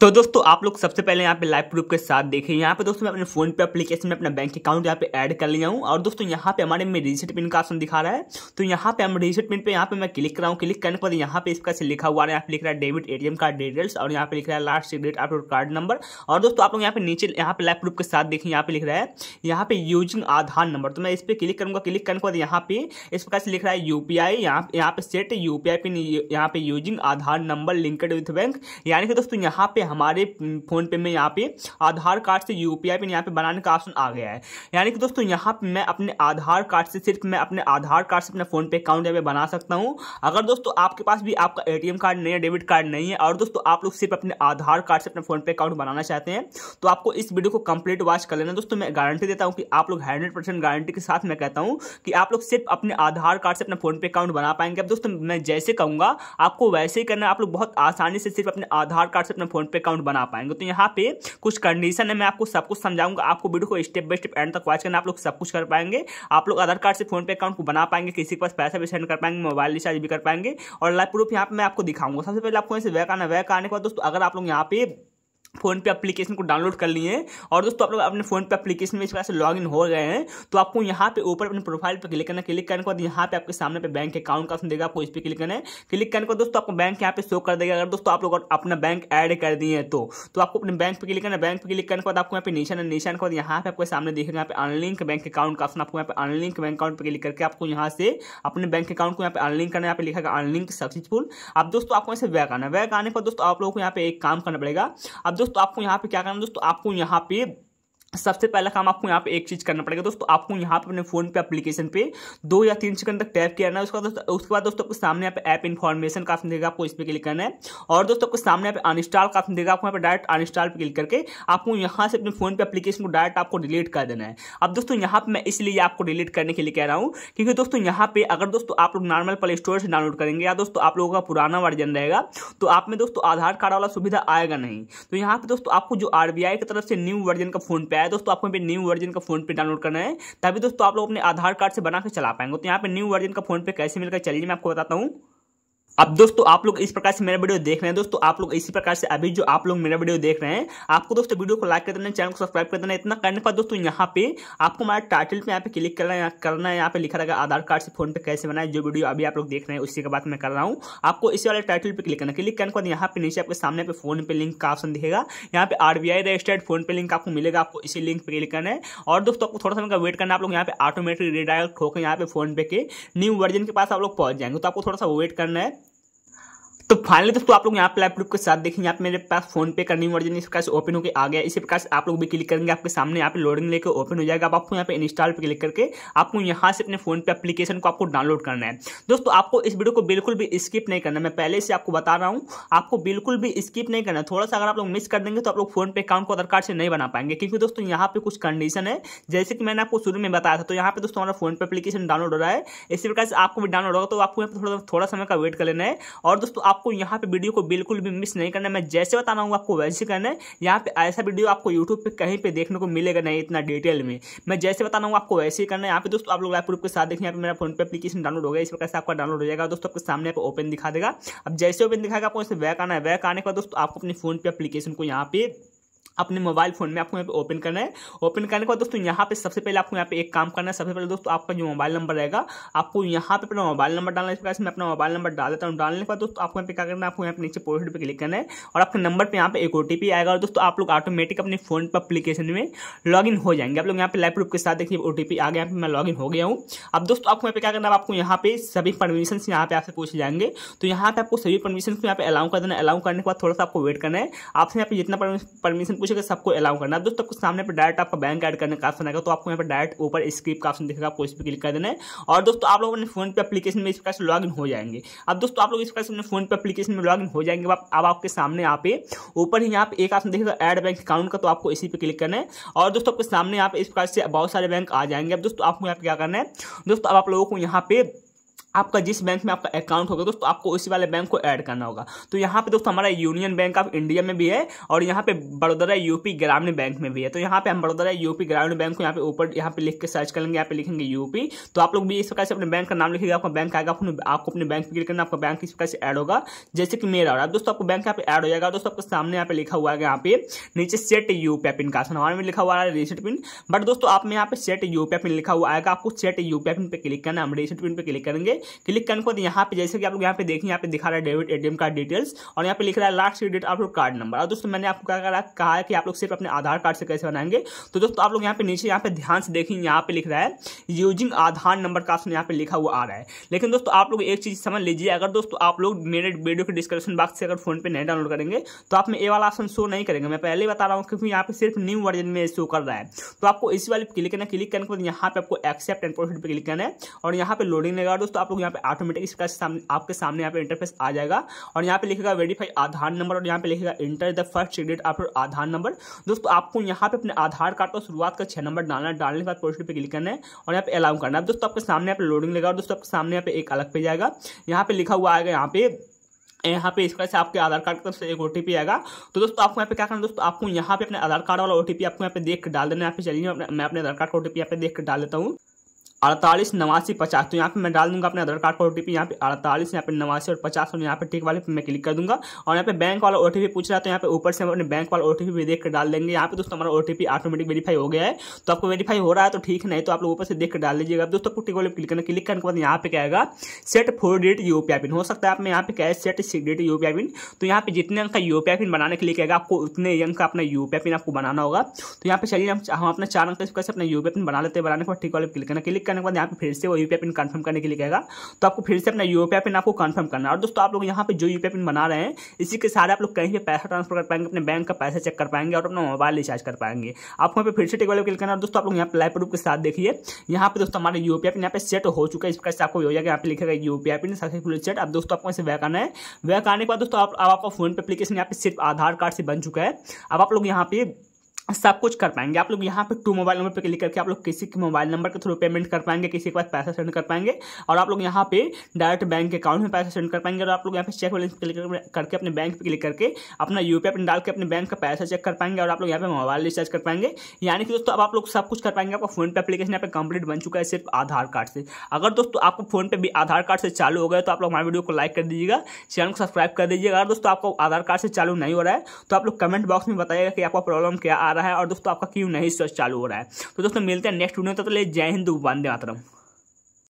तो दोस्तों आप लोग सबसे पहले यहाँ पे लाइव प्रूफ के साथ देखें यहाँ पे दोस्तों मैं अपने फोन पे एप्लीकेशन में अपना बैंक अकाउंट यहाँ पे ऐड कर लिया हूँ और दोस्तों यहाँ पे हमारे में रिजिट पिन का ऑप्शन दिखा रहा है तो यहाँ पे हम रिजिट पिन पे यहाँ पे मैं क्लिक कर रहा हूँ क्लिक करने पर यहाँ पे इसका से लिखा हुआ है यहाँ पे लिख रहा है डेबिट एटीएम कार्ड डिटेल्स और यहाँ पे लिख रहा है लास्ट डेट आप कार्ड नंबर और दोस्तों आप लोग यहाँ पे नीचे यहाँ पे लाइव प्रूफ के साथ देखें यहाँ पे लिख रहा है यहाँ पे यूजिंग आधार नंबर तो मैं इस पर क्लिक करूँगा क्लिक करने के बाद यहाँ पे इस प्रकार से लिख रहा है यू पी आई यहाँ पे सेट यू पिन यहाँ पे using Aadhaar number linked with bank यानी कि दोस्तों यहाँ पे हमारे फ़ोन पे में यहाँ पे आधार कार्ड से यू पी आई यहाँ पे बनाने का ऑप्शन आ गया है यानी कि दोस्तों यहाँ पे मैं अपने आधार कार्ड से सिर्फ मैं अपने आधार कार्ड से अपने फ़ोन पे अकाउंट यहाँ पे बना सकता हूँ अगर दोस्तों आपके पास भी आपका ए कार्ड नहीं है डेबिट कार्ड नहीं है और दोस्तों आप लोग सिर्फ अपने आधार कार्ड से अपने फ़ोन पे अकाउंट बनाना चाहते हैं तो आपको इस वीडियो को कंप्लीट वॉच कर लेना दोस्तों मैं गारंटी देता हूँ कि आप लोग हंड्रेड गारंटी के साथ मैं कहता हूँ कि आप लोग सिर्फ अपने आधार कार्ड से अपना फ़ोन पे अकाउंट बना पाएंगे अब दोस्तों मैं जैसे कहूँगा आपको वैसे ही करना आप लोग बहुत आसानी से सिर्फ अपने आधार कार्ड से अपने फ़ोन पे अकाउंट बना पाएंगे तो यहाँ पे कुछ कंडीशन है मैं आपको सब कुछ समझाऊंगा आपको वीडियो को स्टेप बाय स्टेप एंड तक वॉच करना आप लोग सब कुछ कर पाएंगे आप लोग आधार कार्ड से फोन पे अकाउंट को बना पाएंगे किसी के पास पैसा भी सेंड कर पाएंगे मोबाइल रिचार्ज भी कर पाएंगे और लाइव प्रूफ यहाँ पे मैं आपको दिखाऊंगा सबसे पहले आपको वैक आना वैक आने के बाद दोस्तों अगर आप लोग यहाँ पे फोन पे एप्लीकेशन को डाउनलोड कर लिए और दोस्तों आप लोग अपने फोन पे एप्लीकेशन में इस वजह से लॉग इन हो गए हैं तो आपको यहाँ पे ऊपर अपने प्रोफाइल पे क्लिक करना क्लिक करने के बाद यहाँ पे आपके सामने पे बैंक अकाउंट का ऑप्शन देगा आपको इस पर क्लिक करना है क्लिक करने के बाद दोस्तों आपको बैंक यहाँ पे शो कर देगा अगर दोस्तों आप लोग अपना बैंक ऐड कर दिए तो तो आपको अपने बैंक पर क्लिक करना बैंक पर क्लिक करने के बाद आपको यहाँ पे निशान निशान के बाद यहाँ पे आपके सामने देखेगा यहाँ पे अनलिंक बैंक अकाउंट का ऑप्शन आपको यहाँ पे अनलिंक बैंक अकाउंट पर क्लिक करके आपको यहाँ से अपने बैंक अकाउंट को यहाँ पे अनलिंक करना यहाँ पे लिखा अनलिंक सक्सेसफुल अब दोस्तों आपको यहाँ से बैक आना बैक आने पर दोस्तों आप लोगों को यहाँ पे एक काम करना पड़ेगा अब दोस्तों आपको यहाँ पे क्या करना है दोस्तों आपको यहाँ पे सबसे पहला काम आपको यहाँ पे एक चीज़ करना पड़ेगा दोस्तों आपको यहाँ पे अपने फोन पे एप्लीकेशन पे दो या तीन सेकंड तक टैप किया है उसके बाद उसके बाद दोस्तों आपको सामने यहाँ पे ऐप इन्फॉर्मेशन का ऑप्शन देगा आपको इस पर क्लिक करना है और दोस्तों आपको सामने यहाँ पे अनस्टॉल का ऑप्शन देगा आपको यहाँ पे डायरेक्ट अनस्टॉल पर क्लिक करके आपको यहाँ से अपने फोन पे एप्लीकेशन को डायरेक्ट आपको डिलीट कर देना है अब दोस्तों यहाँ पर मैं इसलिए आपको डिलीट करने के लिए कह रहा हूँ क्योंकि दोस्तों यहाँ पे अगर दोस्तों आप लोग नॉर्मल प्ले स्टोर से डाउनलोड करेंगे या दोस्तों आप लोगों का पुराना वर्जन रहेगा तो आप में दोस्तों आधार कार्ड वाला सुविधा आएगा नहीं तो यहाँ पे दोस्तों आपको जो आरबीआई की तरफ से न्यू वर्जन का फोन पे गया है दोस्तों आपको यहाँ पे न्यू वर्जन का फोन पे डाउनलोड करना है तभी दोस्तों आप लोग अपने आधार कार्ड से बना के चला पाएंगे तो यहाँ पे न्यू वर्जन का फोन पे कैसे मिलकर चलिए मैं आपको बताता हूँ अब दोस्तों आप लोग इस प्रकार से मेरा वीडियो देख रहे हैं दोस्तों आप लोग इसी प्रकार से अभी जो आप लोग मेरा वीडियो देख रहे हैं आपको दोस्तों वीडियो को लाइक कर देना चैनल को सब्सक्राइब कर देना इतना करने पर दोस्तों यहाँ पे आपको हमारे टाइटल पे यहाँ पे क्लिक करना है करना है यहाँ पे लिखा रहेगा आधार कार्ड से फोन पे कैसे बनाए जो वीडियो अभी आप लोग देख रहे हैं उसी के बाद मैं कर रहा हूँ आपको इसी वाले टाइटल पर क्लिक करना क्लिक करने के बाद यहाँ पे नीचे आपके सामने पे फोन पे लिंक का ऑप्शन दिखेगा यहाँ पे RBI registered PhonePe link आपको मिलेगा आपको इसी लिंक पर क्लिक करना है और दोस्तों आपको थोड़ा समय का वेट करना आप लोग यहाँ पे ऑटोमेटिक रिडायरेक्ट होकर यहाँ पे फोन पे के न्यू वर्जन के पास आप लोग पहुंच जाएंगे तो आपको थोड़ा सा वेट करना है तो फाइनली दोस्तों आप लोग यहाँ पे लैपटॉप के साथ देखेंगे आप मेरे पास फोन पे का न्यू वर्जन इस प्रकार से ओपन होकर आ गया इसी प्रकार से आप लोग भी क्लिक करेंगे आपके सामने यहाँ पे लोडिंग लेकर ओपन हो जाएगा अब आपको यहाँ पे इंस्टॉल पे क्लिक करके आपको यहाँ से अपने फोन पे एप्लीकेशन को आपको डाउनलोड करना है दोस्तों आपको इस वीडियो को बिल्कुल भी स्किप नहीं करना मैं पहले से आपको बता रहा हूँ आपको बिल्कुल भी स्किप नहीं करना थोड़ा सा अगर आप लोग मिस कर देंगे तो आप लोग फोन पे अकाउंट को आधार कार्ड से नहीं बना पाएंगे क्योंकि दोस्तों यहाँ पे कुछ कंडीशन है जैसे कि मैंने आपको शुरू में बताया था तो यहाँ पे दोस्तों हमारा फोन पे एप्लीकेशन डाउनलोड हो रहा है इसी प्रकार से आपको भी डाउनलोड होगा तो आपको यहाँ पर थोड़ा थोड़ा समय का वेट कर लेना है और दोस्तों आप आपको यहाँ पे वीडियो को बिल्कुल भी मिस नहीं करना मैं जैसे बता रहा हूँ आपको वैसे करना है यहाँ पे ऐसा वीडियो आपको यूट्यूब पे कहीं पे देखने को मिलेगा नहीं इतना डिटेल में मैं जैसे बता रहा हूँ आपको वैसे ही करना है यहाँ पे दोस्तों आप लोग लाइव के साथ देखें यहाँ पे मेरा फोन पे अपलीकेशन डाउनलोड हो गया इस प्रकार से आपका डाउनलोड हो जाएगा दोस्तों आपके सामने आपको ओपन दिखा देगा अब जैसे ओपन दिखाएगा आपको वैक आना है वैक आने के बाद दोस्तों आपको अपने फोन पे अपलीकेशन को यहाँ पे अपने मोबाइल फोन में आपको यहाँ पे ओपन करना है ओपन करने के बाद दोस्तों यहाँ पे सबसे पहले आपको यहाँ पे एक काम करना है सबसे पहले दोस्तों आपका जो मोबाइल नंबर रहेगा आपको यहाँ पे अपना मोबाइल नंबर डालना है इस प्रकार से मैं अपना मोबाइल नंबर डाल देता हूँ डालने के बाद दोस्तों आपको यहाँ पे क्या करना है आपको यहाँ पे नीचे पोस्ट पर क्लिक करना है और आपके नंबर पर यहाँ पे एक पी आएगा और दोस्तों आप लोग ऑटोमेटिक अपने फोन पर अपलीकेशन में लॉग हो जाएंगे आप लोग यहाँ पे लाइव प्रूफ के साथ देखिए ओ आ गया मैं लॉग हो गया हूँ अब दोस्तों आपको यहाँ पे क्या करना है आपको यहाँ पे सभी परमिशन यहाँ पे आपसे पूछे जाएंगे तो यहाँ पे आपको सभी परमिशन को यहाँ पे अलाउ कर देना अलाउ करने के बाद थोड़ा सा आपको वेट करना है आपसे यहाँ पे जितना परमिशन पूछ कुछ अगर सबको अलाउ करना है दोस्तों आपको सामने पर डायरेक्ट आपका बैंक ऐड करने का ऑप्शन आएगा तो आपको यहाँ पर डायरेक्ट ऊपर स्क्रिप का ऑप्शन दिखेगा आपको इस पर क्लिक कर देना है और दोस्तों आप लोग अपने फोन पे अपलीकेशन में इस प्रकार से लॉग हो जाएंगे अब दोस्तों आप लोग इस प्रकार से अपने फोन पे अपलीकेशन में लॉग हो जाएंगे अब आपके सामने यहाँ पे ऊपर ही यहाँ पे एक ऑप्शन दिखेगा एड बैंक अकाउंट का तो आपको इसी पर क्लिक करना है और दोस्तों आपके सामने यहाँ पे इस प्रकार से बहुत सारे बैंक आ जाएंगे अब दोस्तों आपको यहाँ पे क्या करना है दोस्तों अब आप लोगों को यहाँ पे आपका जिस बैंक में आपका अकाउंट होगा दोस्तों आपको उसी वाले बैंक को ऐड करना होगा तो यहाँ पे दोस्तों हमारा यूनियन बैंक ऑफ इंडिया में भी है और यहाँ पे बड़ोदरा यूपी ग्रामीण बैंक में भी है तो यहाँ पे हम बड़ोदरा यूपी ग्रामीण बैंक को यहाँ पे ऊपर यहाँ पे लिख के सर्च करेंगे यहाँ पे लिखेंगे यूपी तो आप लोग भी इस प्रकार से अपने बैंक का नाम लिखेगा आपका बैंक आएगा आपको अपने बैंक पर क्लिक करना आपका बैंक इस प्रकार से ऐड होगा जैसे कि मेरा हो रहा है दोस्तों आपको बैंक यहाँ पे ऐड हो जाएगा दोस्तों आपके सामने यहाँ पे लिखा हुआ है यहाँ पे नीचे सेट यूपीआई पिन का तो हमारे में लिखा हुआ है रिसेट पिन बट दोस्तों आप में यहाँ पे सेट यूपीआई पिन लिखा हुआ आएगा आपको सेट यूपीआई पिन पे क्लिक करना हम रिसेट पिन पर क्लिक करेंगे क्लिक करने को यहाँ पे जैसे कि आप लोग यहाँ पे देखें यहाँ पे दिखा रहा है डेबिट एटीएम कार्ड डिटेल्स और यहाँ पे लिख रहा है लास्ट डेट आप लोग कार्ड नंबर और दोस्तों मैंने आपको क्या करा कहा है कि आप लोग सिर्फ अपने आधार कार्ड से कैसे बनाएंगे तो दोस्तों आप लोग यहाँ पे नीचे यहाँ पे ध्यान से देखें यहाँ पे लिख रहा है यूजिंग आधार नंबर का यहाँ पे लिखा हुआ आ रहा है लेकिन दोस्तों आप लोग एक चीज समझ लीजिए अगर दोस्तों आप लोग मेरे वीडियो के डिस्क्रिप्शन बॉक्स से अगर फोन पे नहीं डाउनलोड करेंगे तो आप में ये वाला ऑप्शन शो नहीं करेंगे मैं पहले बता रहा हूँ क्योंकि यहाँ पे सिर्फ न्यू वर्जन में शो कर रहा है तो आपको इसी वाले क्लिक करना क्लिक करने के बाद यहाँ पे आपको एक्सेप्ट एंड प्रोफिट पर क्लिक करना है और यहाँ पे लोडिंग लगा दोस्तों आप लोग यहाँ पे ऑटोमेटिक इसका सामने आपके सामने यहाँ पे इंटरफेस आ जाएगा और यहाँ पे लिखेगा वेरीफाई आधार नंबर और यहाँ पे लिखेगा इंटर द फर्स्ट डेट आप आधार नंबर दोस्तों आपको यहाँ पे अपने आधार कार्ड का शुरुआत का छः नंबर डालना डालने के बाद प्रोसीड पे क्लिक करना है और यहाँ पे अलाउ करना है दोस्तों आपके सामने यहाँ पे लोडिंग लेगा और दोस्तों आपके सामने यहाँ पे एक अलग पे जाएगा यहाँ पे लिखा हुआ आएगा यहाँ पे यहाँ पे इस वजह से आपके आधार कार्ड की तरफ से एक ओटीपी आएगा तो दोस्तों आपको यहाँ पे क्या करना दोस्तों आपको यहाँ पे अपने आधार कार्ड वाला ओटीपी आपको यहाँ पे देख डाल देना यहाँ पे चलिए मैं अपने आधार कार्ड का ओटीपी यहाँ पे देख डाल देता हूँ अड़तालीस नवासी पचास तो यहाँ पे मैं डाल दूंगा अपने आधार कार्ड का ओ पी यहाँ पे अड़तालीस यहाँ पे नवासी और पचास और यहाँ पे टिक वाले पे मैं क्लिक कर दूंगा और यहाँ पे बैंक वाला पी पूछ रहा है तो यहाँ पे ऊपर से हम अपने बैंक वाला ओटीपी भी देख कर डाल देंगे यहाँ पे दोस्तों हमारा ओ पी ऑटोमेटिक वेरीफाई हो गया है तो आपको वेरीफाई हो रहा है तो ठीक नहीं तो आप लोग ऊपर से देख कर डाल लीजिएगा दोस्तों आपको टिक वाले क्लिक करना क्लिक करने के बाद यहाँ पे क्या set four digit U PIN हो सकता है आप यहाँ पे क्या है set six digit U PIN तो यहाँ पे जितने अंक का यू पिन बनाने के लिए कहेगा आपको उतने अंक का अपना यू पिन आपको बनाना होगा तो यहाँ पे चलिए हम अपना चार अंक कैसे अपना यू पिन बना लेते हैं बनाने के बाद टिक वाले क्लिक करना क्लिक करने के बाद यहाँ पे फिर से वो यूपीआई पिन कन्फर्म करने के लिए कहेगा तो आपको फिर से अपना यूपीआई पिन आपको कन्फर्म करना है और दोस्तों आप लोग यहाँ पे जो यूपीआई पिन बना रहे हैं इसी के सारे आप लोग कहीं पर पैसा ट्रांसफर कर पाएंगे अपने बैंक का पैसा चेक कर पाएंगे और अपना मोबाइल रिचार्ज कर पाएंगे आपको यहाँ पे फिर से टेक वाले क्लिक करना और दोस्तों आप लोग यहाँ पे लाइव प्रूफ के साथ देखिए यहाँ पे दोस्तों हमारे यूपीआई पिन यहाँ पे सेट हो चुका है इस प्रकार से आपको हो जाएगा यहाँ पे लिखेगा यूपीआई पिन सक्सेसफुल सेट अब दोस्तों आपको इसे वैक आना है वैक आने के बाद दोस्तों आपका फोन पे अपलीकेशन यहाँ पे सिर्फ आधार कार्ड से बन चुका है अब आप लोग यहाँ पे सब कुछ कर पाएंगे आप लोग यहाँ पे टू मोबाइल नंबर पे क्लिक करके आप लोग किसी के मोबाइल नंबर के थ्रू पेमेंट कर पाएंगे किसी के पास पैसा सेंड कर पाएंगे और आप लोग यहाँ पे डायरेक्ट बैंक अकाउंट में पैसा सेंड कर पाएंगे और आप लोग यहाँ पे चेक बैलेंस क्लिक करके अपने बैंक पे क्लिक करके अपना यू पी डाल के अपने बैंक का पैसा चेक कर पाएंगे और आप लोग यहाँ पे मोबाइल रिचार्ज कर पाएंगे यानी कि दोस्तों अब आप लोग सब कुछ कर पाएंगे आपका फोन पे अपलीकेशन यहाँ पे कंप्लीट बन चुका है सिर्फ आधार कार्ड से अगर दोस्तों आपको फोन पे भी आधार कार्ड से चालू हो गया तो आप लोग हमारे वीडियो को लाइक कर दीजिएगा चैनल को सब्सक्राइब कर दीजिएगा अगर दोस्तों आपको आधार कार्ड से चालू नहीं हो रहा है तो आप लोग कमेंट बॉक्स में बताइएगा कि आपका प्रॉब्लम क्या आ रहा है रहा है और दोस्तों आपका क्यों नहीं सर्च चालू हो रहा है तो दोस्तों मिलते हैं नेक्स्ट वीडियो तो, ले जय हिंद वंदे मातरम